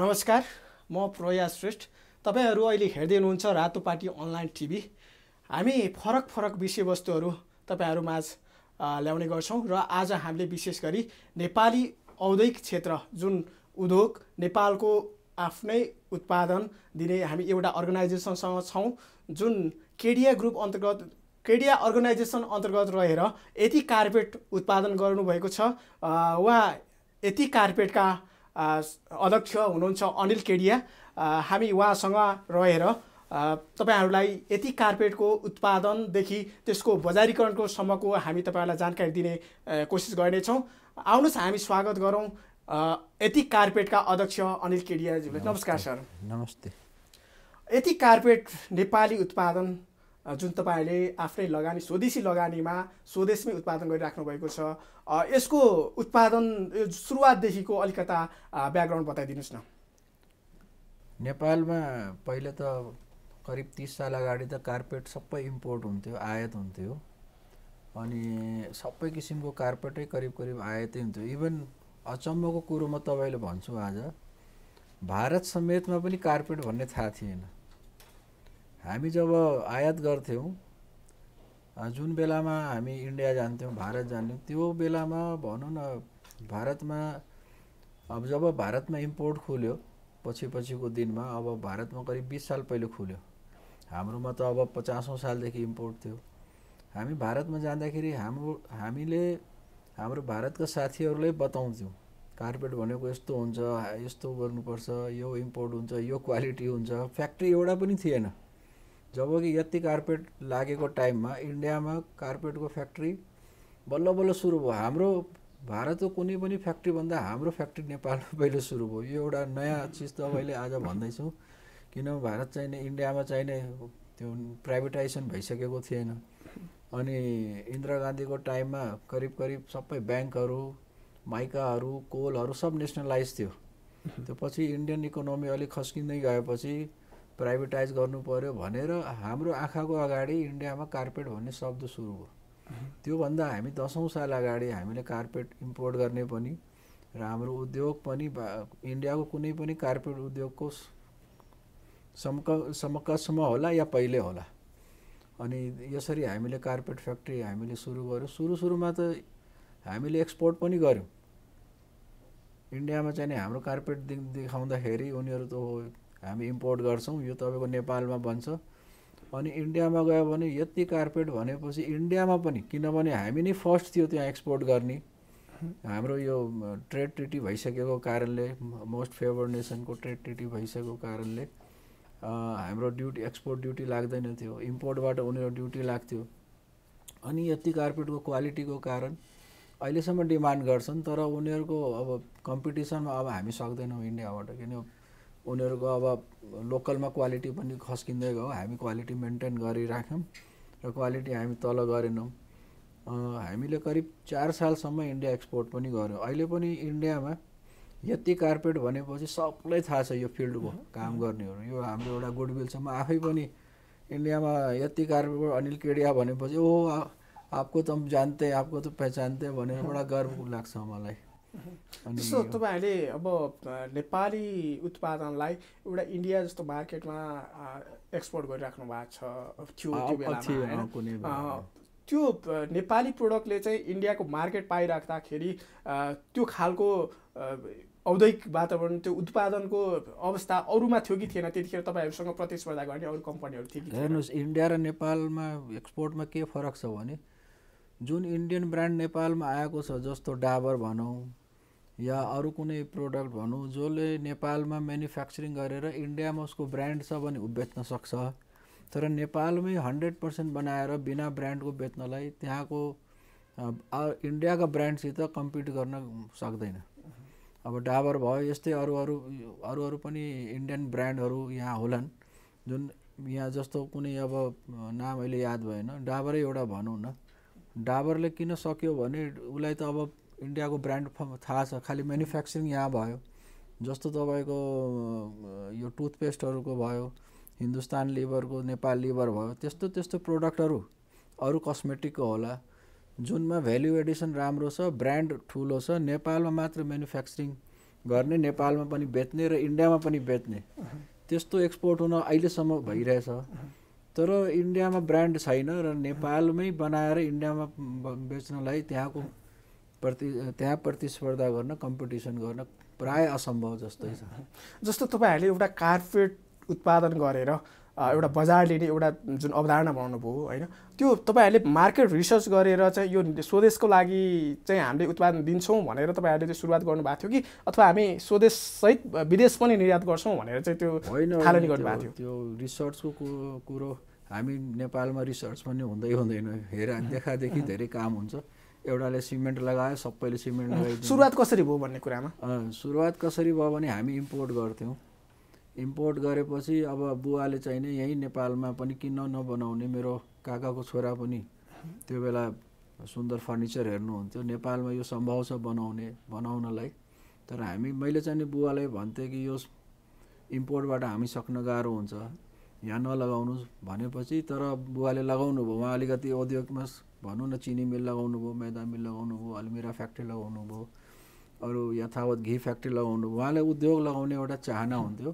नमस्कार म प्रया श्रेष्ठ तपाईँहरू अहिले हेर्दै हुनुहुन्छ रातो पार्टी अनलाइन टिभी हामी फरक फरक विषयवस्तुहरू तपाईँहरूमाझ ल्याउने गर्छौँ र आज हामीले विशेष गरी नेपाली औद्योगिक क्षेत्र जुन उद्योग नेपालको आफ्नै उत्पादन दिने हामी एउटा अर्गनाइजेसनसँग छौँ जुन केडिया ग्रुप अन्तर्गत केडिया अर्गनाइजेसन अन्तर्गत रहेर यति कार्पेट उत्पादन गर्नुभएको छ वा यति कार्पेटका अध्यक्ष हुनुहुन्छ अनिल केडिया हामी उहाँसँग रहेर तपाईँहरूलाई यति कार्पेटको उत्पादनदेखि त्यसको बजारीकरणको सम्मको हामी तपाईँहरूलाई जानकारी दिने कोसिस गर्नेछौँ आउनुहोस् हामी स्वागत गरौँ यति कार्पेटका अध्यक्ष अनिल केडियाज्यूले नमस्कार सर नमस्ते यति कार्पेट नेपाली उत्पादन जुन तपाईँले आफ्नै लगानी स्वदेशी लगानीमा स्वदेशमै उत्पादन गरिराख्नु भएको छ यसको उत्पादन यो सुरुवातदेखिको अलिकता ब्याकग्राउन्ड बताइदिनुहोस् न नेपालमा पहिले त करिब तिस साल अगाडि त कार्पेट सबै इम्पोर्ट हुन्थ्यो आयात हुन्थ्यो अनि सबै किसिमको कार्पेटै करिब करिब आयातै हुन्थ्यो इभन अचम्मको कुरो म तपाईँले भन्छु आज भारत समेतमा पनि कार्पेट भन्ने थाहा थिएन हामी जब आयात गर्थ्यौँ जुन बेलामा हामी इन्डिया जान्थ्यौँ भारत जान्थ्यौँ त्यो बेलामा भनौँ न भारतमा अब जब भारतमा इम्पोर्ट खुल्यो पछि पछिको दिनमा अब भारतमा करिब बिस साल पहिले खुल्यो हाम्रोमा त अब पचासौँ सालदेखि इम्पोर्ट थियो हामी भारतमा जाँदाखेरि हाम्रो हामीले हाम्रो भारतका साथीहरूलाई बताउँथ्यौँ कार्पेट भनेको यस्तो हुन्छ यस्तो गर्नुपर्छ यो इम्पोर्ट हुन्छ यो क्वालिटी हुन्छ फ्याक्ट्री एउटा पनि थिएन जब कि यति कार्पेट लागेको टाइममा इन्डियामा कार्पेटको फ्याक्ट्री बल्ल बल्ल सुरु भयो हाम्रो भारतको कुनै पनि फ्याक्ट्रीभन्दा हाम्रो फ्याक्ट्री नेपालमा पहिलो सुरु भयो यो एउटा नयाँ चिज त मैले आज भन्दैछु किनभने भारत चाहिने इन्डियामा चाहिने त्यो प्राइभेटाइजेसन भइसकेको थिएन अनि इन्दिरा गान्धीको टाइममा करिब करिब सबै ब्याङ्कहरू माइकाहरू कोलहरू सब नेसनलाइज थियो त्यो पछि इन्डियन इकोनोमी अलिक खस्किँदै गएपछि प्राइभेटाइज गर्नु पऱ्यो भनेर हाम्रो आँखाको अगाडि इन्डियामा कार्पेट भन्ने शब्द सुरु भयो त्योभन्दा हामी दसौँ साल अगाडि हामीले कार्पेट इम्पोर्ट गर्ने पनि र हाम्रो उद्योग पनि इन्डियाको कुनै पनि कार्पेट उद्योगको समक समकसम्म होला या पहिले होला अनि यसरी हामीले कार्पेट फ्याक्ट्री हामीले सुरु गऱ्यौँ सुरु सुरुमा त हामीले एक्सपोर्ट पनि गऱ्यौँ इन्डियामा चाहिँ हाम्रो कार्पेट देखाउँदाखेरि उनीहरू त हामी इम्पोर्ट गर्छौँ यो तपाईँको नेपालमा बन्छ अनि इन्डियामा गयो भने यति कार्पेट भनेपछि इन्डियामा पनि किनभने हामी नै फर्स्ट थियो त्यहाँ एक्सपोर्ट गर्ने हाम्रो यो ट्रेड ट्रिटी भइसकेको कारणले मोस्ट फेभर नेसनको ट्रेड ट्रिटी भइसकेको कारणले हाम्रो ड्युटी एक्सपोर्ट ड्युटी लाग्दैन थियो इम्पोर्टबाट उनीहरू ड्युटी लाग्थ्यो अनि यति कार्पेटको क्वालिटीको कारण अहिलेसम्म डिमान्ड गर्छन् तर उनीहरूको अब कम्पिटिसनमा अब हामी सक्दैनौँ इन्डियाबाट किन उनीहरूको अब लोकलमा क्वालिटी पनि खस्किँदै गयो हामी क्वालिटी मेन्टेन गरिराख्यौँ र क्वालिटी हामी तल गरेनौँ हामीले करिब चार सालसम्म इन्डिया एक्सपोर्ट पनि गऱ्यौँ अहिले पनि इन्डियामा यति कार्पेट भनेपछि सबलाई थाहा छ यो फिल्डको काम गर्नेहरू यो हाम्रो एउटा गुडविलसम्म आफै पनि इन्डियामा यति कार्पेट अनिल केडिया भनेपछि ओ आपको त जानते आपको त पहिचानते भनेर एउटा गर्व लाग्छ मलाई जस्तो तपाईँहरूले अब नेपाली उत्पादनलाई एउटा इन्डिया जस्तो मार्केटमा एक्सपोर्ट गरिराख्नु भएको छ थियो त्यो नेपाली प्रोडक्टले चाहिँ इन्डियाको मार्केट पाइराख्दाखेरि त्यो खालको औद्योगिक वातावरण त्यो उत्पादनको अवस्था अरूमा थियो कि थिएन त्यतिखेर तपाईँहरूसँग प्रतिस्पर्धा गर्ने अरू कम्पनीहरू थियो कि हेर्नुहोस् इन्डिया र नेपालमा एक्सपोर्टमा के फरक छ भने जुन इन्डियन ब्रान्ड नेपालमा आएको छ जस्तो डाबर भनौँ या अरू कुनै प्रोडक्ट भनौँ जसले नेपालमा म्यानुफ्याक्चरिङ गरेर इन्डियामा उसको ब्रान्ड छ भने ऊ बेच्न सक्छ तर नेपालमै हन्ड्रेड पर्सेन्ट बनाएर बिना ब्रान्डको बेच्नलाई त्यहाँको इन्डियाका ब्रान्डसित कम्पिट गर्न सक्दैन अब डाबर भयो यस्तै अरू अरू अरू अरू पनि इन्डियन ब्रान्डहरू यहाँ होलान् जुन यहाँ जस्तो कुनै अब नाम अहिले याद भएन डाबरै एउटा भनौँ न डाबरले किन सक्यो भने उसलाई त अब इन्डियाको ब्रान्ड थाहा छ खालि म्यानुफ्याक्चरिङ यहाँ भयो जस्तो तपाईँको यो टुथपेस्टहरूको भयो हिन्दुस्तान लिभरको नेपाल लिभर भयो त्यस्तो त्यस्तो प्रोडक्टहरू अरू कस्मेटिकको होला जुनमा भेल्यु एडिसन राम्रो छ ब्रान्ड ठुलो छ नेपालमा मात्र म्यानुफ्याक्चरिङ गर्ने नेपालमा पनि बेच्ने र इन्डियामा पनि बेच्ने त्यस्तो एक्सपोर्ट हुन अहिलेसम्म भइरहेछ तर इन्डियामा ब्रान्ड छैन र नेपालमै बनाएर इन्डियामा बेच्नलाई त्यहाँको प्रति त्यहाँ प्रतिस्पर्धा गर्न कम्पिटिसन गर्न प्राय असम्भव जस्तै छ जस्तो तपाईँहरूले एउटा कार्पेट उत्पादन गरेर एउटा बजार लिने एउटा जुन अवधारणा बनाउनुभयो होइन त्यो तपाईँहरूले मार्केट रिसर्च गरेर चाहिँ यो स्वदेशको लागि चाहिँ हामीले उत्पादन दिन्छौँ भनेर तपाईँहरूले त्यो सुरुवात गर्नुभएको थियो कि अथवा हामी स्वदेशसहित विदेश पनि निर्यात गर्छौँ भनेर चाहिँ त्यो होइन गर्नुभएको थियो त्यो रिसर्चको कुरो हामी नेपालमा रिसर्च पनि हुँदै हुँदैन हेर देखादेखि धेरै काम हुन्छ एउटाले सिमेन्ट लगायो सबैले सिमेन्ट लगाइदियो सुरुवात कसरी भयो भन्ने कुरामा सुरुवात कसरी भयो भने हामी इम्पोर्ट गर्थ्यौँ इम्पोर्ट गरेपछि अब बुवाले चाहिँ नै यहीँ नेपालमा पनि किन नबनाउने मेरो काकाको छोरा पनि त्यो बेला सुन्दर फर्निचर हेर्नुहुन्थ्यो नेपालमा यो सम्भव छ बनाउने बनाउनलाई तर हामी मैले चाहिँ बुवालाई भन्थेँ कि यो इम्पोर्टबाट हामी सक्न गाह्रो हुन्छ यहाँ नलगाउनु भनेपछि तर बुवाले लगाउनु भयो उहाँ अलिकति औद्योगिकमा भनौँ न चिनी मिल लगाउनु भयो मैदा मिल लगाउनु भयो अल्मिरा फ्याक्ट्री लगाउनु भयो अरू यथावत घी फ्याक्ट्री लगाउनु भयो उहाँले उद्योग लगाउने एउटा चाहना हुन्थ्यो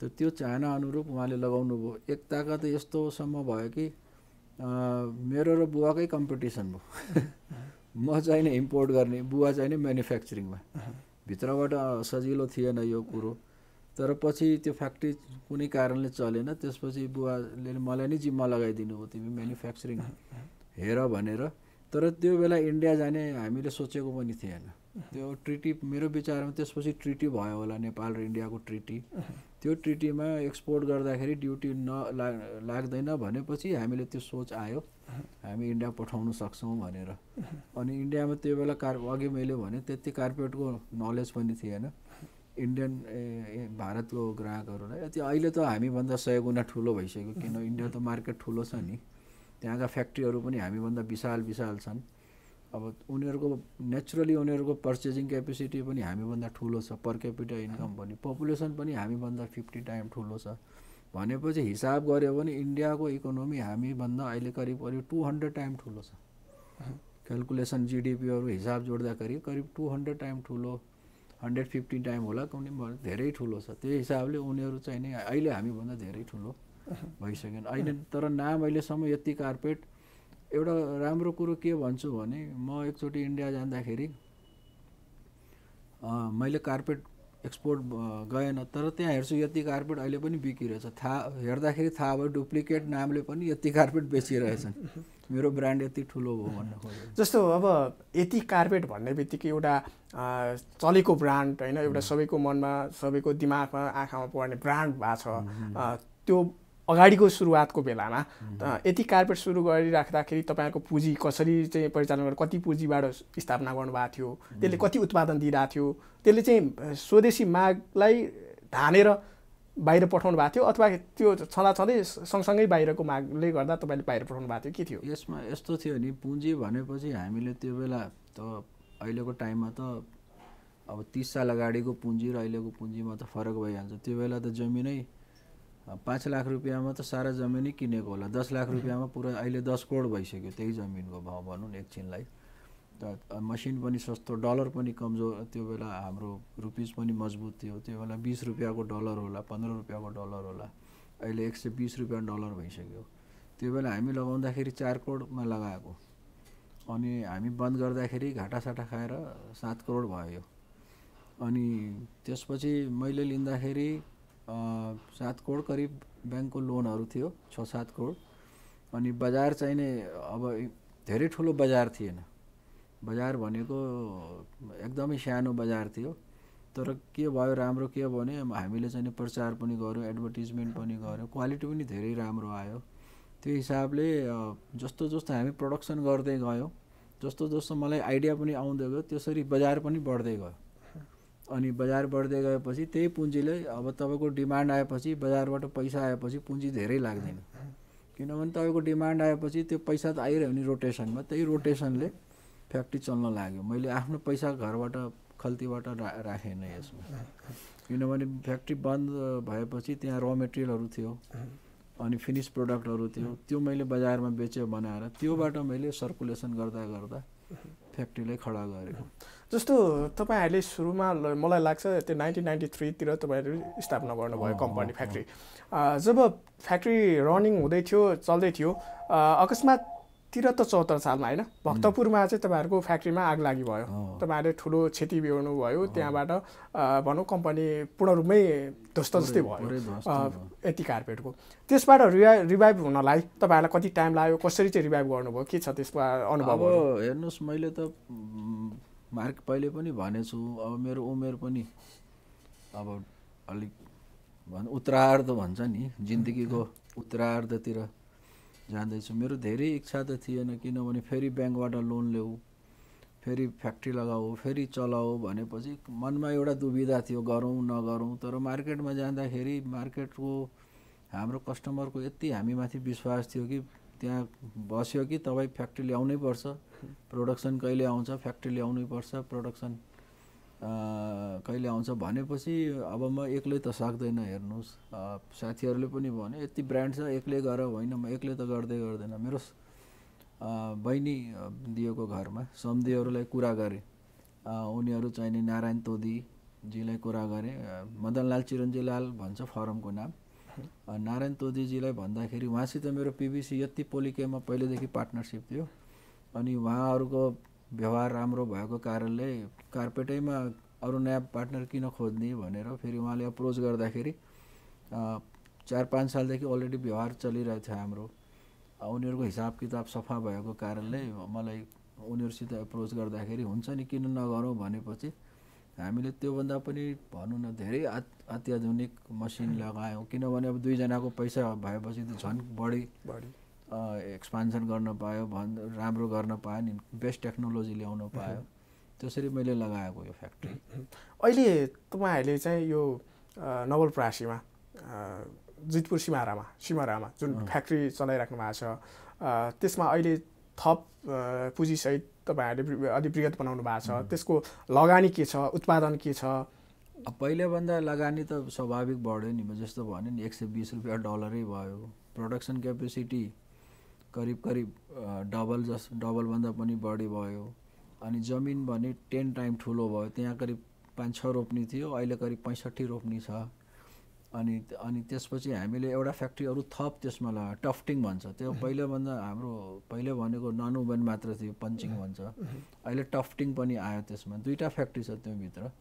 त त्यो चाहना अनुरूप उहाँले लगाउनु भयो एकताका त यस्तोसम्म भयो कि मेरो र बुवाकै कम्पिटिसन भयो म चाहिँ इम्पोर्ट गर्ने बुवा चाहिँ म्यानुफ्याक्चरिङमा भित्रबाट सजिलो थिएन यो कुरो तर पछि त्यो फ्याक्ट्री कुनै कारणले चलेन त्यसपछि बुवाले मलाई नै जिम्मा लगाइदिनु भयो तिमी म्यानुफ्याक्चरिङ हेर भनेर तर त्यो बेला इन्डिया जाने हामीले सोचेको पनि थिएन त्यो ट्रिटी मेरो विचारमा त्यसपछि ट्रिटी भयो होला नेपाल र इन्डियाको ट्रिटी त्यो ट्रिटीमा एक्सपोर्ट गर्दाखेरि ड्युटी नला लाग्दैन भनेपछि हामीले त्यो सोच आयो हामी इन्डिया पठाउन सक्छौँ भनेर अनि इन्डियामा त्यो बेला कार अघि मैले भने त्यति कार्पेटको नलेज पनि थिएन इन्डियन भारतको ग्राहकहरूलाई त्यो अहिले त हामीभन्दा सय गुणा ठुलो भइसक्यो किन इन्डिया त मार्केट ठुलो छ नि त्यहाँका फ्याक्ट्रीहरू पनि हामीभन्दा विशाल विशाल छन् अब उनीहरूको नेचुरली उनीहरूको पर्चेजिङ क्यापेसिटी पनि हामीभन्दा ठुलो छ पर क्यापिटल इन्कम पनि पपुलेसन पनि हामीभन्दा फिफ्टी टाइम ठुलो छ भनेपछि हिसाब गऱ्यो भने इन्डियाको इकोनोमी हामीभन्दा अहिले करिब करिब टु हन्ड्रेड टाइम ठुलो छ क्यालकुलेसन जिडिपीहरू हिसाब जोड्दाखेरि करिब टु हन्ड्रेड टाइम ठुलो हन्ड्रेड फिफ्टी टाइम होला कुनै धेरै ठुलो छ त्यही हिसाबले उनीहरू चाहिँ नै अहिले हामीभन्दा धेरै ठुलो भइसकेन अहिले तर नाम अहिलेसम्म यति कार्पेट एउटा राम्रो कुरो के भन्छु भने म एकचोटि इन्डिया जाँदाखेरि मैले कार्पेट एक्सपोर्ट गएन तर त्यहाँ हेर्छु यति कार्पेट अहिले पनि बिकिरहेछ थाहा हेर्दाखेरि थाहा भयो डुप्लिकेट नामले पनि यति कार्पेट बेचिरहेछन् मेरो ब्रान्ड यति ठुलो हो भन्नु जस्तो अब यति कार्पेट भन्ने बित्तिकै एउटा चलेको ब्रान्ड होइन एउटा सबैको मनमा सबैको दिमागमा आँखामा पर्ने ब्रान्ड भएको छ त्यो अगाडिको सुरुवातको बेलामा यति कार्पेट सुरु गरिराख्दाखेरि तपाईँहरूको पुँजी कसरी चाहिँ परिचालन गरेर कति पुँजीबाट स्थापना गर्नुभएको थियो त्यसले कति उत्पादन दिइरहेको थियो त्यसले चाहिँ स्वदेशी मागलाई धानेर बाहिर पठाउनु भएको थियो अथवा त्यो छँदाछँदै सँगसँगै बाहिरको मागले गर्दा तपाईँले बाहिर पठाउनु भएको थियो के थियो यसमा यस्तो थियो नि पुँजी भनेपछि हामीले त्यो बेला त अहिलेको टाइममा त अब तिस साल अगाडिको पुँजी र अहिलेको पुँजीमा त फरक भइहाल्छ त्यो बेला त जमिनै पाँच लाख रुपियाँमा त सारा जमिनै किनेको होला दस लाख रुपियाँमा पुरा अहिले दस करोड भइसक्यो त्यही जमिनको भाउ भनौँ न एकछिनलाई त मसिन पनि सस्तो डलर पनि कमजोर त्यो बेला हाम्रो रुपिज पनि मजबुत थियो त्यो बेला बिस रुपियाँको डलर होला पन्ध्र रुपियाँको डलर होला अहिले एक सय बिस रुपियाँ डलर भइसक्यो त्यो बेला हामी लगाउँदाखेरि चार करोडमा लगाएको अनि हामी बन्द गर्दाखेरि घाटासाटा खाएर सात करोड भयो अनि त्यसपछि मैले लिँदाखेरि सात करोड करिब ब्याङ्कको लोनहरू थियो छ सात करोड अनि बजार चाहिँ नै अब धेरै ठुलो बजार थिएन बजार भनेको एकदमै सानो बजार थियो तर के भयो राम्रो के भने हामीले चाहिँ प्रचार पनि गऱ्यौँ एडभर्टिजमेन्ट पनि गऱ्यौँ क्वालिटी पनि धेरै राम्रो आयो त्यो हिसाबले जस्तो जस्तो हामी प्रडक्सन गर्दै गयौँ जस्तो जस्तो मलाई आइडिया पनि आउँदै गयो त्यसरी बजार पनि बढ्दै गयो अनि बजार बढ्दै गएपछि त्यही पुँजीले अब तपाईँको डिमान्ड आएपछि बजारबाट पैसा आएपछि पुँजी धेरै लाग्दैन किनभने तपाईँको डिमान्ड आएपछि त्यो पैसा त आइरह्यो नि रोटेसनमा त्यही रोटेसनले फ्याक्ट्री चल्न लाग्यो मैले आफ्नो पैसा घरबाट खल्तीबाट राखेन यसमा किनभने फ्याक्ट्री बन्द भएपछि त्यहाँ र मेटेरियलहरू थियो अनि फिनिस प्रोडक्टहरू थियो त्यो मैले बजारमा बेचेँ बनाएर त्योबाट मैले सर्कुलेसन गर्दा गर्दा फ्याक्ट्रीलाई खडा गरेको जस्तो तपाईँहरूले सुरुमा मलाई लाग्छ त्यो नाइन्टिन नाइन्टी थ्रीतिर तपाईँहरू स्थापना गर्नुभयो कम्पनी फ्याक्ट्री जब फ्याक्ट्री रनिङ हुँदै थियो चल्दै थियो अकस्मात त्रिहत्तर चौहत्तर सालमा होइन भक्तपुरमा चाहिँ तपाईँहरूको फ्याक्ट्रीमा आग लागि भयो तपाईँहरूले ठुलो क्षति बिहोर्नु भयो त्यहाँबाट भनौँ कम्पनी पूर्ण रूपमै ध्वस्त जस्तै भयो यति कार्पेटको त्यसबाट रिभा रिभाइभ हुनलाई तपाईँहरूलाई कति टाइम लाग्यो कसरी चाहिँ रिभाइभ गर्नुभयो के छ त्यसको अनुभव हेर्नुहोस् मैले त मार्क पहिले पनि भनेछु अब मेरो उमेर पनि अब अलिक भन उत्तरार्ध भन्छ नि जिन्दगीको उत्तरार्धतिर जाँदैछु मेरो धेरै इच्छा त थिएन किनभने फेरि ब्याङ्कबाट लोन ल्याऊ फेरि फ्याक्ट्री लगाऊ फेरि चलाऊ भनेपछि मनमा एउटा दुविधा थियो गरौँ नगरौँ तर मार्केटमा जाँदाखेरि मार्केटको हाम्रो कस्टमरको यति हामीमाथि विश्वास थियो कि त्यहाँ बस्यो कि तपाईँ फ्याक्ट्री ल्याउनै पर्छ प्रोडक्सन कहिले आउँछ फ्याक्ट्री ल्याउनै पर्छ प्रोडक्सन कहिले आउँछ भनेपछि अब म एक्लै त सक्दैन हेर्नुहोस् साथीहरूले पनि भने यति ब्रान्ड छ एक्लै गर होइन म एक्लै त गर्दै गर्दैन मेरो बहिनी दिएको घरमा सम्धिहरूलाई कुरा गरेँ उनीहरू चाहिने नारायण तोदीजीलाई कुरा गरेँ मदनलाल चिरञ्जीलाल भन्छ फरमको नाम नारायण तोदीजीलाई भन्दाखेरि उहाँसित मेरो पिबिसी यति पोलिकेमा पहिलेदेखि पार्टनरसिप थियो अनि उहाँहरूको व्यवहार राम्रो भएको कारणले कार्पेटैमा अरू नयाँ पार्टनर किन खोज्ने भनेर फेरि उहाँले अप्रोच गर्दाखेरि चार पाँच सालदेखि अलरेडी व्यवहार चलिरहेको थियो हाम्रो उनीहरूको हिसाब किताब सफा भएको कारणले मलाई उनीहरूसित एप्रोच गर्दाखेरि हुन्छ नि किन नगरौँ भनेपछि हामीले त्योभन्दा पनि भनौँ न धेरै अत्याधुनिक मसिन लगायौँ किनभने अब दुईजनाको पैसा भएपछि त झन् बढी बढी एक्सपान्सन गर्न पायो भन् राम्रो गर्न पायो नि बेस्ट टेक्नोलोजी ल्याउन पायो त्यसरी मैले लगाएको यो फ्याक्ट्री अहिले तपाईँहरूले चाहिँ यो नवलप्रासीमा जितपुर सिमारामा सिमारामा जुन फ्याक्ट्री चलाइराख्नु भएको छ त्यसमा अहिले थप पुँजीसहित तपाईँहरूले अलि वृहत बनाउनु भएको छ त्यसको लगानी के छ उत्पादन के छ पहिलेभन्दा लगानी त स्वाभाविक बढ्यो नि जस्तो भन्यो नि एक सय बिस रुपियाँ डलरै भयो प्रडक्सन क्यापेसिटी करिब करिब डबल जस डबलभन्दा पनि बढी भयो अनि जमिन भने टेन टाइम ठुलो भयो त्यहाँ करिब पाँच छ रोप्नी थियो अहिले करिब पैँसठी रोप्नी छ अनि अनि त्यसपछि हामीले एउटा फ्याक्ट्री अरू थप त्यसमा ल टफ्टिङ भन्छ त्यो पहिलोभन्दा हाम्रो पहिले भनेको ननुबन मात्र थियो पन्चिङ भन्छ अहिले टफ्टिङ पनि आयो त्यसमा दुईवटा फ्याक्ट्री छ त्योभित्र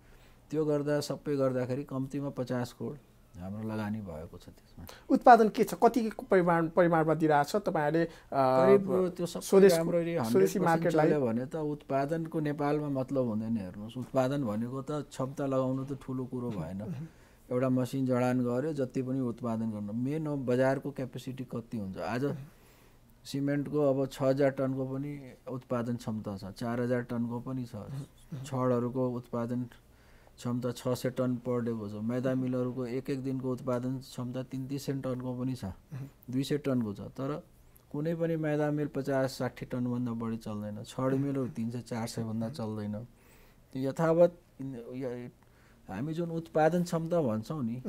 त्यो गर्दा सबै गर्दाखेरि कम्तीमा पचास कोड हाम्रो लगानी भएको छ त्यसमा उत्पादन के छ कति परिमाण परिमाणमा दिइरहेको छ तपाईँहरूले भने त उत्पादनको नेपालमा मतलब हुँदैन हेर्नुहोस् उत्पादन भनेको त क्षमता लगाउनु त ठुलो कुरो भएन एउटा मसिन जडान गऱ्यो जति पनि उत्पादन गर्नु मेन बजारको क्यापेसिटी कति हुन्छ आज सिमेन्टको अब छ हजार टनको पनि उत्पादन क्षमता छ चार हजार टनको पनि छ छडहरूको उत्पादन क्षमता छ सय टन पर डे छ मैदा मिलहरूको एक एक दिनको उत्पादन क्षमता तिन तिस सय टनको पनि छ दुई सय टनको छ तर कुनै पनि मैदा मिल पचास साठी टनभन्दा बढी चल्दैन छड मिलहरू तिन सय चार सयभन्दा चल्दैन यथावत हामी जुन उत्पादन क्षमता भन्छौँ नि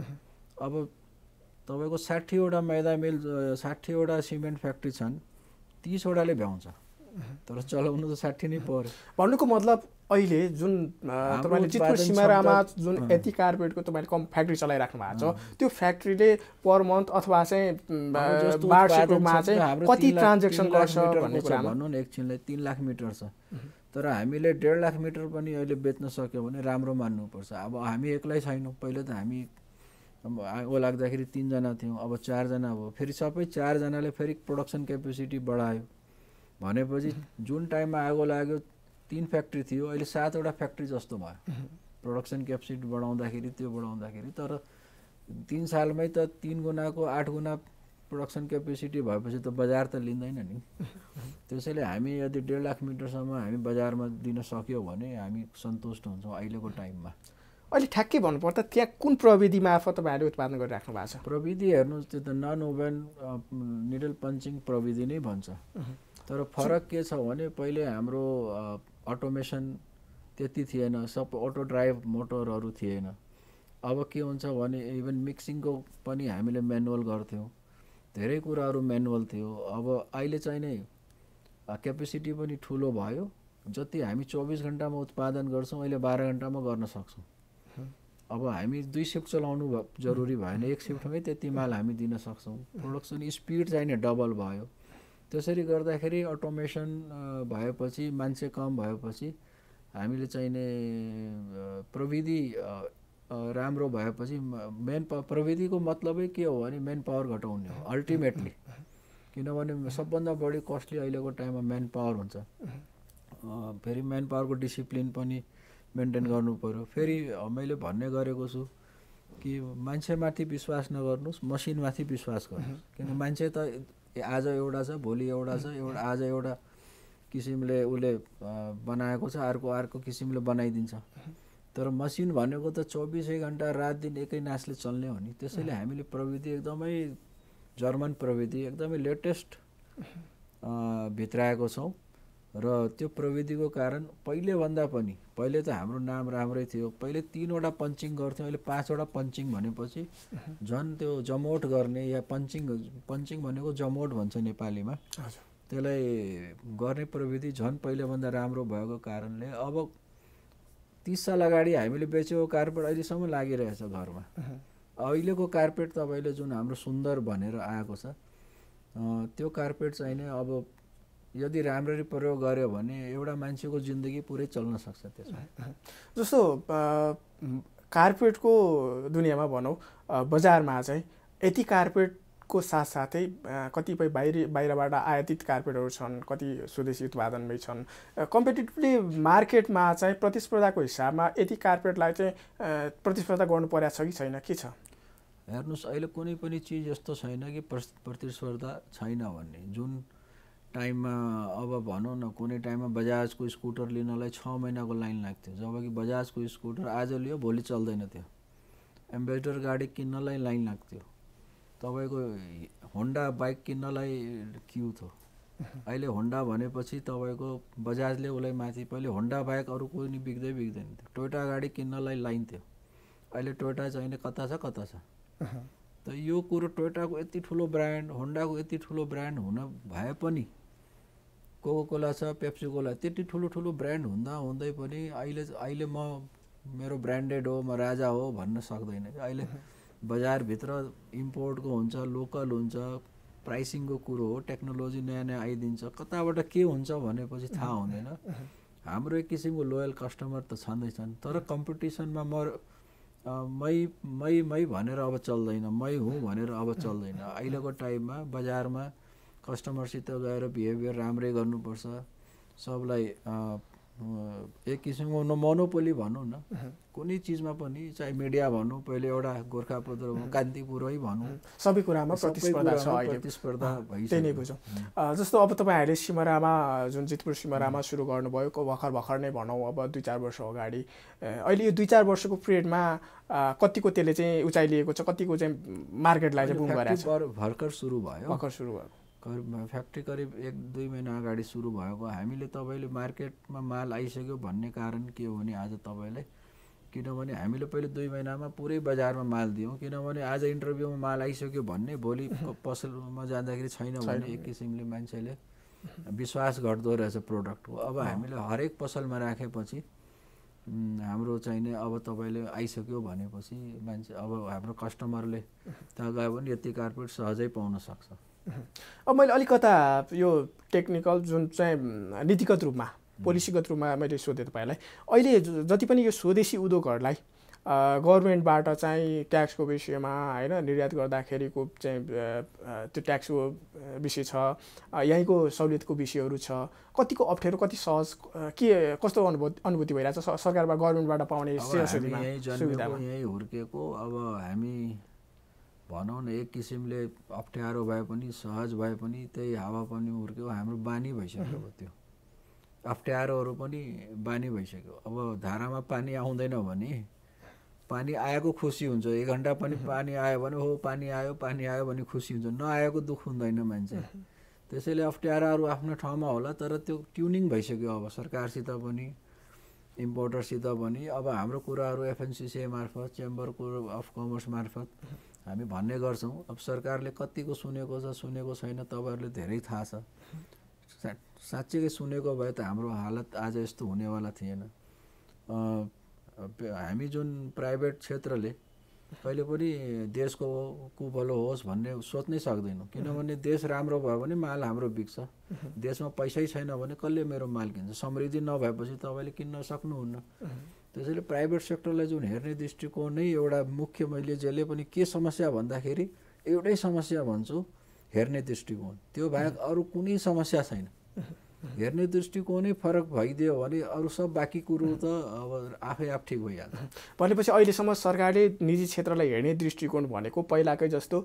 अब तपाईँको साठीवटा मैदा मिल साठीवटा सिमेन्ट फ्याक्ट्री छन् तिसवटाले भ्याउँछ तर चलाउनु त साठी नै पर्यो भन्नुको मतलब अहिले जुन तपाईँले चितपुर सिमारामा जुन यति कार्पेटको तपाईँले कम फ्याक्ट्री चलाइराख्नु भएको छ त्यो फ्याक्ट्रीले पर मन्थ अथवा चाहिँ वार्षिकमा चाहिँ कति ट्रान्जेक्सन गर्छ भन्ने कुरा भनौँ न एकछिनलाई तिन लाख मिटर छ तर हामीले डेढ लाख मिटर पनि अहिले बेच्न सक्यो भने राम्रो मान्नुपर्छ अब हामी एक्लै छैनौँ पहिले त हामी ओ लाग्दाखेरि तिनजना थियौँ अब चारजना भयो फेरि सबै चारजनाले फेरि प्रोडक्सन क्यापेसिटी बढायो भनेपछि जुन टाइममा आगो लाग्यो तिन फ्याक्ट्री थियो अहिले सातवटा फ्याक्ट्री जस्तो भयो प्रडक्सन क्यापेसिटी बढाउँदाखेरि त्यो बढाउँदाखेरि तर तिन सालमै त तिन गुणाको आठ गुणा प्रडक्सन क्यापेसिटी भएपछि त बजार त लिँदैन नि त्यसैले हामी यदि डेढ लाख मिटरसम्म हामी बजारमा दिन सक्यौँ भने हामी सन्तुष्ट हुन्छौँ अहिलेको टाइममा अहिले ठ्याक्कै भन्नुपर्दा त्यहाँ कुन प्रविधि मार्फत तपाईँहरूले उत्पादन गरिराख्नु भएको छ प्रविधि हेर्नुहोस् त्यो त नन ओभेन निडल पन्चिङ प्रविधि नै भन्छ तर फरक के छ भने पहिले हाम्रो अटोमेसन त्यति थिएन सब अटो ड्राइभ मोटरहरू थिएन अब के हुन्छ भने इभन मिक्सिङको पनि हामीले म्यानुअल गर्थ्यौँ धेरै कुराहरू म्यानुअल थियो अब अहिले चाहिँ नै क्यापेसिटी पनि ठुलो भयो जति हामी चौबिस घन्टामा उत्पादन गर्छौँ अहिले बाह्र घन्टामा गर्न सक्छौँ अब हामी दुई सिफ्ट चलाउनु जरुरी भएन एक सिफ्टमै त्यति माल हामी दिन सक्छौँ प्रोडक्सन स्पिड चाहिँ डबल भयो त्यसरी गर्दाखेरि अटोमेसन भएपछि मान्छे कम भएपछि हामीले चाहिने प्रविधि राम्रो भएपछि मेन पावर प्रविधिको मतलबै के हो भने मेन पावर घटाउने हो अल्टिमेटली किनभने सबभन्दा बढी कस्टली अहिलेको टाइममा मेन पावर हुन्छ फेरि मेन पावरको डिसिप्लिन पनि मेन्टेन गर्नु पऱ्यो फेरि मैले भन्ने गरेको छु कि मान्छेमाथि विश्वास नगर्नुहोस् मसिनमाथि विश्वास गर्नुहोस् किन मान्छे त ए आज एउटा छ भोलि एउटा छ एउटा आज एउटा किसिमले उसले बनाएको छ अर्को अर्को किसिमले बनाइदिन्छ तर मसिन भनेको त चौबिसै घन्टा रात दिन एकै नासले चल्ने हो नि त्यसैले हामीले प्रविधि एकदमै जर्मन प्रविधि एकदमै लेटेस्ट भित्राएको छौँ र त्यो प्रविधिको कारण पहिलेभन्दा पनि पहिले त हाम्रो नाम राम्रै थियो पहिले तिनवटा पञ्चिङ गर्थ्यौँ अहिले पाँचवटा पञ्चिङ भनेपछि झन् त्यो जमोट गर्ने या पञ्चिङ पञ्चिङ भनेको जमोट भन्छ नेपालीमा त्यसलाई गर्ने प्रविधि झन् पहिलेभन्दा राम्रो भएको कारणले अब तिस साल अगाडि हामीले बेचेको कार्पेट अहिलेसम्म लागिरहेछ घरमा अहिलेको कार्पेट तपाईँले जुन हाम्रो सुन्दर भनेर आएको छ त्यो कार्पेट चाहिँ नै अब यदि राम्ररी प्रयोग गर्यो भने एउटा मान्छेको जिन्दगी पुरै चल्न सक्छ त्यसमा जस्तो कार्पेटको दुनियाँमा भनौँ बजारमा चाहिँ यति कार्पेटको साथसाथै कतिपय बाहिरी बाहिरबाट आयातित कार्पेटहरू छन् कति स्वदेशी उत्पादनमै छन् कम्पिटेटिभली मार्केटमा चाहिँ प्रतिस्पर्धाको हिसाबमा यति कार्पेटलाई चाहिँ प्रतिस्पर्धा गर्नु परेको छ कि छैन के छ हेर्नुहोस् अहिले कुनै पनि चिज यस्तो छैन कि प्रतिस्पर्धा छैन भन्ने जुन टाइममा अब भनौँ न कुनै टाइममा बजाजको स्कुटर लिनलाई छ महिनाको लाइन लाग्थ्यो जब कि बजाजको स्कुटर आज लियो भोलि चल्दैन थियो एम्बेसडर गाडी किन्नलाई लाइन लाग्थ्यो तपाईँको होन्डा बाइक किन्नलाई क्यु थियो अहिले होन्डा भनेपछि तपाईँको बजाजले उसलाई माथि पहिले होन्डा बाइक अरू कोही नि बिग्दै बिग्दैन थियो टोयटा गाडी किन्नलाई लाइन थियो अहिले टोयटा चाहिँ कता छ कता छ त यो कुरो टोयटाको यति ठुलो ब्रान्ड होन्डाको यति ठुलो ब्रान्ड हुन भए पनि कोको कोला छ पेप्सी कोला त्यति ठुलो ठुलो ब्रान्ड हुँदा हुँदै पनि अहिले अहिले म मेरो ब्रान्डेड हो म राजा हो भन्न सक्दैन अहिले बजारभित्र इम्पोर्टको हुन्छ लोकल हुन्छ प्राइसिङको कुरो हो टेक्नोलोजी नयाँ नयाँ आइदिन्छ कताबाट के हुन्छ भनेपछि थाहा हुँदैन हाम्रो एक किसिमको लोयल कस्टमर त छँदैछन् तर कम्पिटिसनमा म मै मै मै भनेर अब चल्दैन मै हुँ भनेर अब चल्दैन अहिलेको टाइममा बजारमा कस्टमरसित गएर बिहेभियर राम्रै गर्नुपर्छ सबलाई एक किसिमको मोनोपोली भनौँ न कुनै चिजमा पनि चाहे मिडिया भनौँ पहिले एउटा गोर्खापत्र कान्तिपुरै भनौँ सबै कुरामा प्रतिस्पर्धा छ प्रतिस्पर्धा त्यही नै बुझौँ जस्तो अब तपाईँहरूले सिमरामा जुन जितपुर सिमरामा सुरु गर्नुभयो भर्खर भर्खर नै भनौँ अब दुई चार वर्ष अगाडि अहिले यो दुई चार वर्षको पिरियडमा कतिको त्यसले चाहिँ उचाइ लिएको छ कतिको चाहिँ मार्केटलाई चाहिँ भर्खर सुरु भयो भर्खर सुरु भयो करिब फ्याक्ट्री करिब एक दुई महिना अगाडि सुरु भएको हामीले तपाईँले मार्केटमा माल आइसक्यो भन्ने कारण के हो भने आज तपाईँलाई किनभने हामीले पहिले दुई महिनामा पुरै बजारमा माल दियौँ किनभने आज इन्टरभ्यूमा माल आइसक्यो भन्ने भोलि पसलमा जाँदाखेरि छैन भने एक किसिमले मान्छेले विश्वास घट्दो रहेछ प्रोडक्टको अब हामीले हरेक पसलमा राखेपछि हाम्रो चाहिने अब तपाईँले आइसक्यो भनेपछि मान्छे अब हाम्रो कस्टमरले त गयो भने यति कार्पेट सहजै पाउन सक्छ अब मैले अलिकता यो टेक्निकल जुन चाहिँ नीतिगत रूपमा पोलिसीगत रूपमा मैले सोधेँ तपाईँलाई अहिले जति पनि यो स्वदेशी उद्योगहरूलाई गभर्मेन्टबाट चाहिँ ट्याक्सको विषयमा होइन निर्यात गर्दाखेरिको चाहिँ त्यो ट्याक्सको विषय छ यहीँको सहुलियतको विषयहरू छ कतिको अप्ठ्यारो कति सहज के कस्तो अनुभूति अनुभूति भइरहेको छ सरकारबाट गभर्मेन्टबाट पाउने यही हुर्केको अब हामी भनौँ न एक किसिमले अप्ठ्यारो भए पनि सहज भए पनि त्यही हावा पनि हुर्क्यो हाम्रो बानी भइसक्यो त्यो अप्ठ्यारोहरू पनि बानी भइसक्यो अब धारामा पानी आउँदैन भने पानी आएको खुसी हुन्छ एक घन्टा पनि पानी आयो भने हो पानी आयो पानी आयो भने खुसी हुन्छ नआएको दुःख हुँदैन मान्छे त्यसैले अप्ठ्याराहरू आफ्नो ठाउँमा होला तर त्यो ट्युनिङ भइसक्यो अब सरकारसित पनि इम्पोर्टरसित पनि अब हाम्रो कुराहरू एफएनसिसिए मार्फत चेम्बर अफ कमर्स मार्फत हामी भन्ने गर्छौँ अब सरकारले कतिको सुनेको छ सुनेको छैन तपाईँहरूले धेरै थाहा छ सा साँच्चीकै सुनेको भए त हाम्रो हालत आज यस्तो हुनेवाला थिएन हामी जुन प्राइभेट क्षेत्रले कहिले पनि देशको कुभलो होस् भन्ने सोच्नै सक्दैनौँ किनभने देश राम्रो भयो भने माल हाम्रो बिक्छ देशमा पैसै छैन भने कसले मेरो माल किन्छ समृद्धि नभएपछि तपाईँले किन्न सक्नुहुन्न त्यसैले प्राइभेट सेक्टरलाई जुन हेर्ने दृष्टिकोण नै एउटा मुख्य मैले जसले पनि के समस्या भन्दाखेरि एउटै समस्या भन्छु हेर्ने दृष्टिकोण त्यो बाहेक अरू कुनै समस्या छैन हेर्ने दृष्टिकोणै फरक भइदियो भने अरू सब बाँकी कुरो त अब आफै आफ ठिक भइहाल्छ भनेपछि अहिलेसम्म सरकारले निजी क्षेत्रलाई हेर्ने दृष्टिकोण भनेको पहिलाकै जस्तो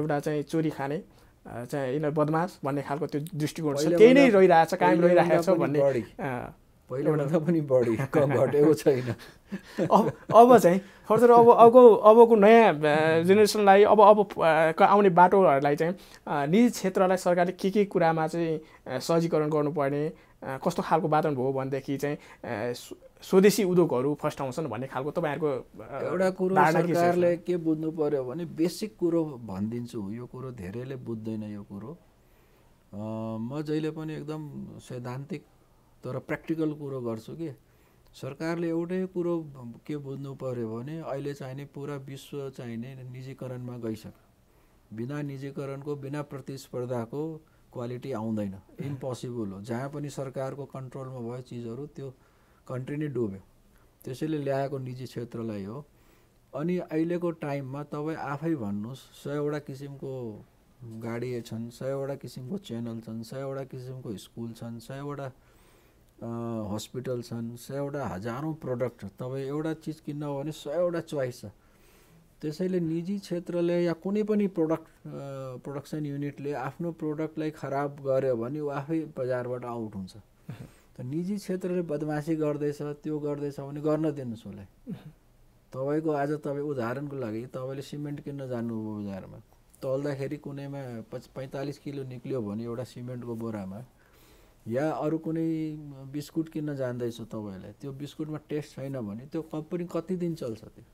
एउटा चाहिँ चोरी खाने चाहिँ यिनीहरू बदमास भन्ने खालको त्यो दृष्टिकोण छ केही नै रहिरहेछ कायम रहिरहेको भन्ने पहिलोभन्दा पनि बढी घटेको छैन अब अब चाहिँ फर्दर अब अबको अबको नयाँ जेनेरेसनलाई अब अब आउने बाटोहरूलाई चाहिँ निजी क्षेत्रलाई सरकारले के के कुरामा चाहिँ सहजीकरण गर्नुपर्ने कस्तो खालको वातावरण भयो भनेदेखि चाहिँ स्वदेशी उद्योगहरू फस्टाउँछन् भन्ने खालको तपाईँहरूको एउटा कुरो सरकारले के बुझ्नु पर्यो भने बेसिक कुरो भनिदिन्छु यो कुरो धेरैले बुझ्दैन यो कुरो म जहिले पनि एकदम सैद्धान्तिक तर प्र्याक्टिकल कुरो गर्छु कि सरकारले एउटै कुरो के बुझ्नु पऱ्यो भने अहिले चाहिने पुरा विश्व चाहिने निजीकरणमा गइसक्यो बिना निजीकरणको बिना प्रतिस्पर्धाको क्वालिटी आउँदैन इम्पोसिबल हो जहाँ पनि सरकारको कन्ट्रोलमा भयो चिजहरू त्यो कन्ट्री नै डुब्यो त्यसैले ल्याएको निजी क्षेत्रलाई हो अनि अहिलेको टाइममा तपाईँ आफै भन्नुहोस् सयवटा किसिमको गाडी छन् सयवटा किसिमको च्यानल छन् सयवटा किसिमको स्कुल छन् सयवटा हस्पिटल छन् सयवटा हजारौँ प्रडक्ट तपाईँ एउटा चिज किन्न हो भने सयवटा चोइस छ त्यसैले निजी क्षेत्रले या कुनै पनि प्रोडक्ट प्रोडक्सन युनिटले आफ्नो प्रडक्टलाई खराब गर्यो भने ऊ आफै बजारबाट आउट हुन्छ त निजी क्षेत्रले बदमासी गर्दैछ त्यो गर्दैछ भने गर्न दिनुहोस् उसलाई तपाईँको आज तपाईँ उदाहरणको लागि तपाईँले सिमेन्ट किन्न जानुभयो बजारमा तल्दाखेरि कुनैमा पच पैँतालिस किलो निक्लियो भने एउटा सिमेन्टको बोरामा या अरू कुनै बिस्कुट किन्न जाँदैछ तपाईँलाई त्यो बिस्कुटमा टेस्ट छैन भने त्यो कम्पनी कति दिन चल्छ त्यो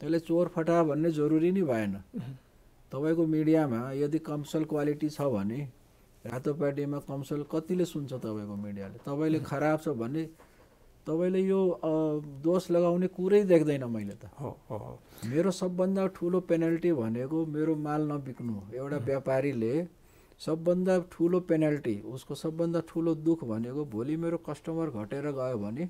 त्यसलाई चोर फटा भन्ने जरुरी नै भएन तपाईँको मिडियामा यदि कमसल क्वालिटी छ भने रातो पार्टीमा कमसल कतिले सुन्छ तपाईँको मिडियाले तपाईँले खराब छ भने तपाईँले यो दोष लगाउने कुरै देख्दैन मैले त हो मेरो सबभन्दा ठुलो पेनल्टी भनेको मेरो माल नबिक्नु एउटा व्यापारीले सबभन्दा ठुलो पेनाल्टी उसको सबभन्दा ठुलो दुःख भनेको भोलि मेरो कस्टमर घटेर गयो भने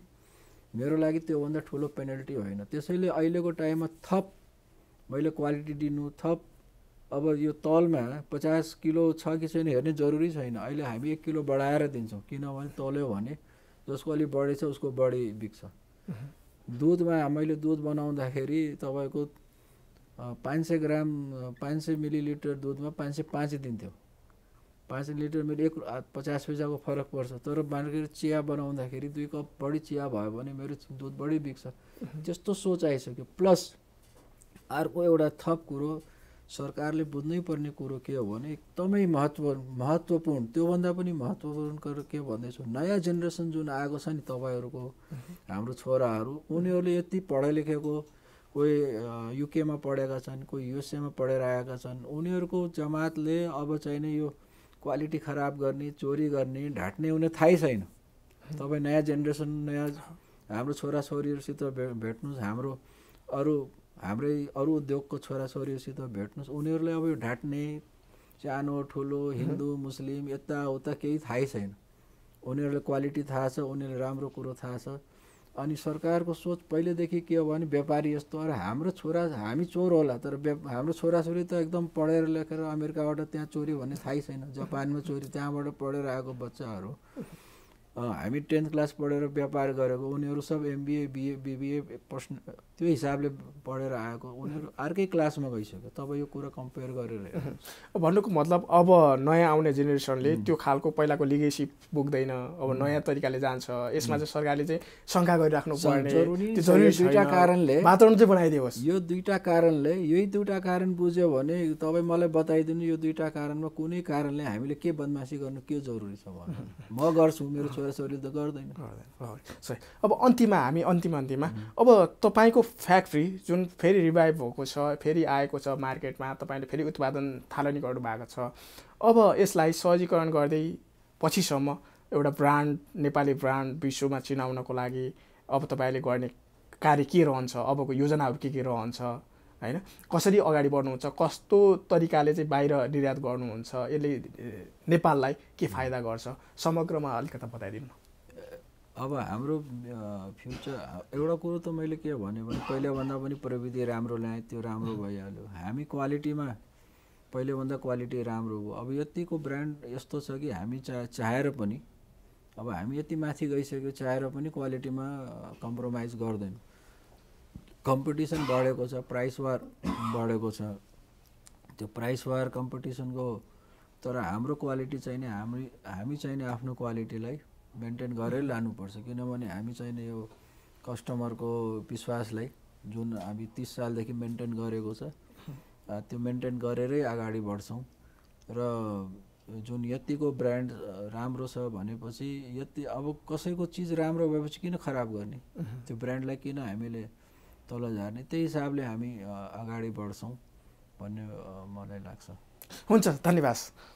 मेरो लागि त्योभन्दा ठुलो पेनाल्टी होइन त्यसैले अहिलेको टाइममा थप मैले क्वालिटी दिनु थप अब यो तलमा पचास किलो छ कि छैन हेर्ने जरुरी छैन अहिले हामी एक किलो बढाएर दिन्छौँ किनभने तल्यो भने जसको अलिक बढी छ उसको बढी बिक्छ दुधमा मैले दुध बनाउँदाखेरि तपाईँको पाँच सय ग्राम पाँच सय मिलिलिटर दुधमा पाँच सय पाँच दिन्थ्यो पाँच लिटर मेरो एक पचास पैसाको फरक पर्छ तर मार्केट चिया बनाउँदाखेरि दुई कप बढी चिया भयो भने मेरो दुध बढी बिग्छ त्यस्तो सोच आइसक्यो प्लस अर्को एउटा थप कुरो सरकारले बुझ्नै पर्ने कुरो के हो भने एकदमै महत्त्व महत्त्वपूर्ण त्योभन्दा पनि महत्त्वपूर्ण कुरो के भन्दैछु नयाँ जेनेरेसन जुन आएको छ नि तपाईँहरूको हाम्रो छोराहरू उनीहरूले यति पढे लेखेको कोही युकेमा पढेका छन् कोही युएसएमा पढेर आएका छन् उनीहरूको जमातले अब चाहिँ नै यो क्वालिटी खराब गर्ने चोरी गर्ने ढाट्ने हुने थाहै छैन तपाईँ नयाँ जेनेरेसन नयाँ हाम्रो छोराछोरीहरूसित भे भेट्नुहोस् हाम्रो अरू हाम्रै अरू उद्योगको छोराछोरीहरूसित भेट्नुहोस् उनीहरूले अब यो ढाँट्ने सानो ठुलो हिन्दू मुस्लिम यताउता केही थाहै छैन उनीहरूलाई क्वालिटी थाहा छ उनीहरूलाई राम्रो कुरो थाहा छ अनि सरकारको सोच पहिलेदेखि के हो भने व्यापारी यस्तो अरे हाम्रो छोरा हामी चोर होला तर हाम्रो छोराछोरी त एकदम पढेर लेखेर अमेरिकाबाट त्यहाँ चोरी भन्ने थाहै छैन जापानमा चोरी त्यहाँबाट पढेर आएको बच्चाहरू हामी टेन्थ क्लास पढेर व्यापार गरेको उनीहरू सब एमबिए बिए बिबिए पर्सन त्यो हिसाबले पढेर आएको उनीहरू अर्कै क्लासमा गइसक्यो तब यो कुरा कम्पेयर गरेर भन्नुको मतलब अब नयाँ आउने जेनेरेसनले त्यो खालको पहिलाको लिगेसी पुग्दैन अब नयाँ तरिकाले जान्छ यसमा चाहिँ सरकारले चाहिँ शङ्का गरिराख्नु दुईवटा कारणले वातावरण चाहिँ बनाइदियोस् यो दुईवटा कारणले यही दुईवटा कारण बुझ्यो भने तपाईँ मलाई बताइदिनु यो दुईवटा कारणमा कुनै कारणले हामीले के बदमासी गर्नु के जरुरी छ भन्नु म गर्छु मेरो छोराछोरीले त गर्दैन अब अन्तिममा हामी अन्तिम अन्तिममा अब तपाईँको फ्याक्ट्री जुन फेरि रिभाइभ भएको छ फेरि आएको छ मार्केटमा तपाईँले फेरि उत्पादन थालनी गर्नुभएको छ अब यसलाई सहजीकरण गर्दै पछिसम्म एउटा ब्रान्ड नेपाली ब्रान्ड विश्वमा चिनाउनको लागि अब तपाईँले गर्ने कार्य के रहन्छ अबको योजनाहरू के के रहन्छ होइन कसरी अगाडि बढ्नुहुन्छ कस्तो तरिकाले चाहिँ बाहिर निर्यात गर्नुहुन्छ यसले नेपाललाई के फाइदा गर्छ समग्रमा अलिकता बताइदिनु अब हाम्रो फ्युचर एउटा कुरो त मैले के भने पहिलाभन्दा पनि प्रविधि राम्रो ल्याएँ त्यो राम्रो भइहाल्यो हामी क्वालिटीमा पहिलेभन्दा क्वालिटी राम्रो हो अब यतिको ब्रान्ड यस्तो छ कि हामी चा चाहेर पनि अब हामी यति माथि गइसक्यो चाहेर पनि क्वालिटीमा कम्प्रोमाइज गर्दैनौँ कम्पिटिसन बढेको छ प्राइस वार बढेको छ त्यो प्राइस वार कम्पिटिसनको तर हाम्रो क्वालिटी चाहिने हामी हामी चाहिने आफ्नो क्वालिटीलाई मेन्टेन गरेर लानुपर्छ किनभने हामी चाहिने यो कस्टमरको विश्वासलाई जुन हामी तिस सालदेखि मेन्टेन गरेको छ त्यो मेन्टेन गरेरै अगाडि बढ्छौँ र जुन यतिको ब्रान्ड राम्रो छ भनेपछि यति अब कसैको चिज राम्रो भएपछि किन खराब गर्ने त्यो ब्रान्डलाई किन हामीले तल झार्ने त्यही हिसाबले हामी अगाडि बढ्छौँ भन्ने मलाई लाग्छ हुन्छ धन्यवाद